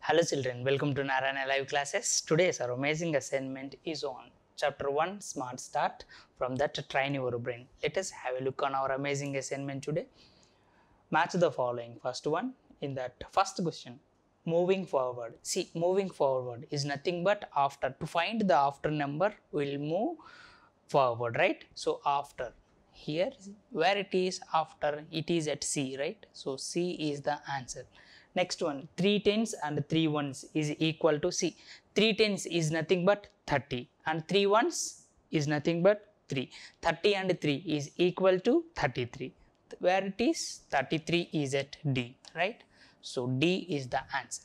Hello children, welcome to Narayana Live Classes. Today's our amazing assignment is on Chapter 1 Smart Start from that Train Your Brain. Let us have a look on our amazing assignment today. Match the following. First one, in that first question, moving forward. See, moving forward is nothing but after. To find the after number, we will move forward, right? So, after here where it is after it is at c right so c is the answer Next one, 3 tens and 3 ones is equal to C. 3 tens is nothing but 30 and 3 ones is nothing but 3. 30 and 3 is equal to 33. Where it is? 33 is at D, right? So, D is the answer.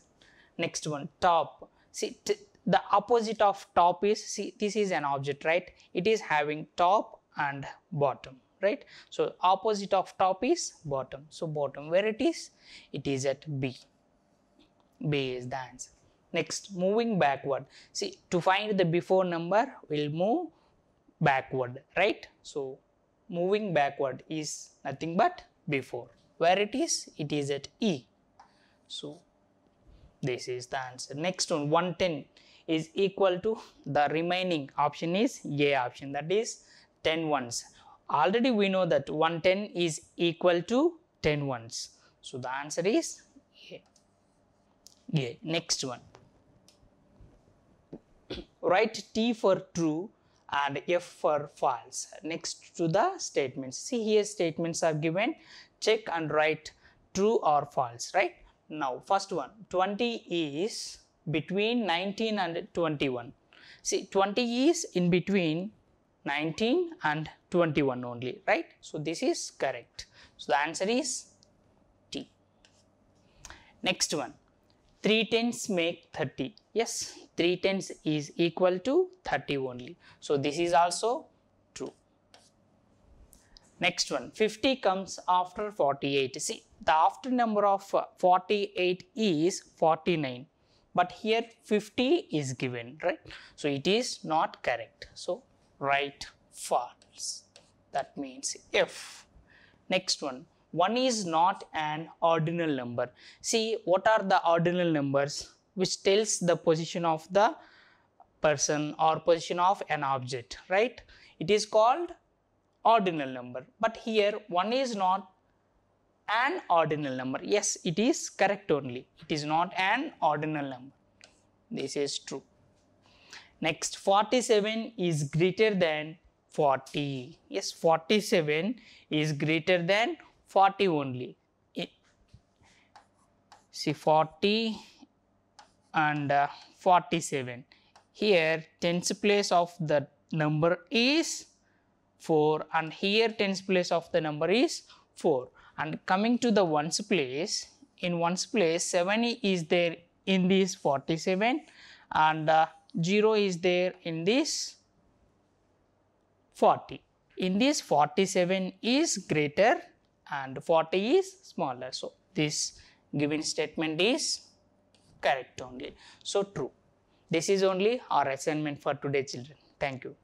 Next one, top. See, the opposite of top is, see, this is an object, right? It is having top and bottom right. So, opposite of top is bottom. So, bottom where it is? It is at B. B is the answer. Next, moving backward. See, to find the before number, we'll move backward, right? So, moving backward is nothing but before. Where it is? It is at E. So, this is the answer. Next one, 110 is equal to the remaining option is A option, that is 10 ones already we know that 110 is equal to 10 ones. So the answer is A. A. Next one. Write T for true and F for false next to the statements. See here statements are given check and write true or false right. Now first one 20 is between 19 and 21. See 20 is in between 19 and 21 only, right? So, this is correct. So, the answer is T. Next one, 3 tens make 30. Yes, 3 tens is equal to 30 only. So, this is also true. Next one, 50 comes after 48. See, the after number of uh, 48 is 49 but here 50 is given right so it is not correct so right false. That means if. Next one. 1 is not an ordinal number. See what are the ordinal numbers which tells the position of the person or position of an object, right? It is called ordinal number. But here 1 is not an ordinal number. Yes, it is correct only. It is not an ordinal number. This is true. Next 47 is greater than 40. Yes, 47 is greater than 40 only. See 40 and uh, 47. Here tens place of the number is 4 and here tens place of the number is 4. And coming to the ones place, in ones place 7 is there in this 47 and uh, 0 is there in this 40. In this 47 is greater and 40 is smaller. So, this given statement is correct only. So, true. This is only our assignment for today children. Thank you.